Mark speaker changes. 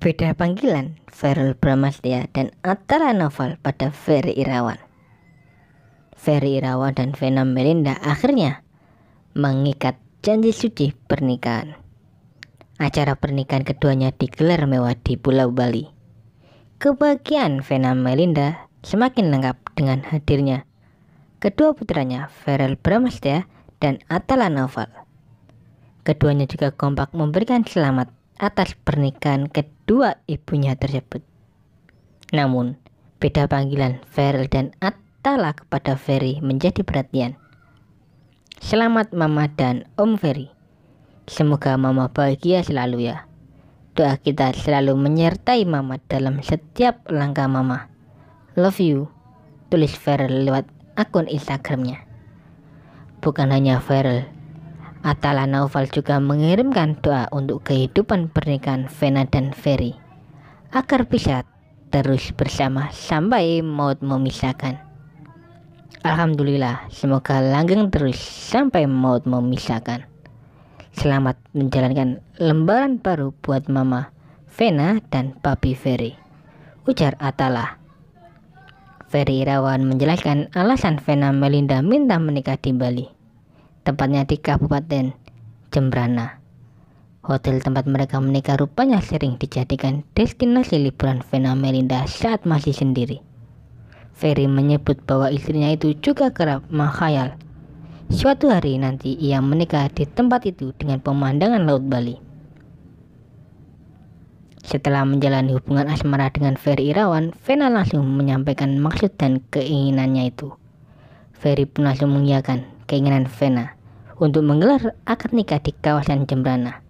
Speaker 1: Beda panggilan Verul Bramastia dan Atala Novel pada Ferry Irawan. Ferry Irawan dan Vena Melinda akhirnya mengikat janji suci pernikahan. Acara pernikahan keduanya digelar mewah di Pulau Bali. Kebahagiaan Vena Melinda semakin lengkap dengan hadirnya kedua putranya Verel Bramastia dan Atala Novel. Keduanya juga kompak memberikan selamat atas pernikahan kedua ibunya tersebut. Namun, beda panggilan Feril dan Atala kepada Ferry menjadi perhatian. Selamat Mama dan Om Ferry. Semoga Mama bahagia selalu ya. Doa kita selalu menyertai Mama dalam setiap langkah Mama. Love you. Tulis Feril lewat akun Instagramnya. Bukan hanya Feril, Atala Naufal juga mengirimkan doa untuk kehidupan pernikahan Vena dan Ferry agar bisa terus bersama sampai maut memisahkan. Alhamdulillah, semoga langgeng terus sampai maut memisahkan. Selamat menjalankan lembaran baru buat Mama Vena dan Papi Ferry. Ujar Atala. Ferry Irawan menjelaskan alasan Vena Melinda minta menikah di Bali tempatnya di Kabupaten Jembrana. Hotel tempat mereka menikah rupanya sering dijadikan destinasi liburan Vena Melinda saat masih sendiri. Ferry menyebut bahwa istrinya itu juga kerap menghayal. Suatu hari nanti ia menikah di tempat itu dengan pemandangan Laut Bali. Setelah menjalani hubungan asmara dengan Ferry Irawan, Vena langsung menyampaikan maksud dan keinginannya itu. Ferry pun langsung mengiyakan keinginan Vena untuk menggelar akad nikah di kawasan Jembrana.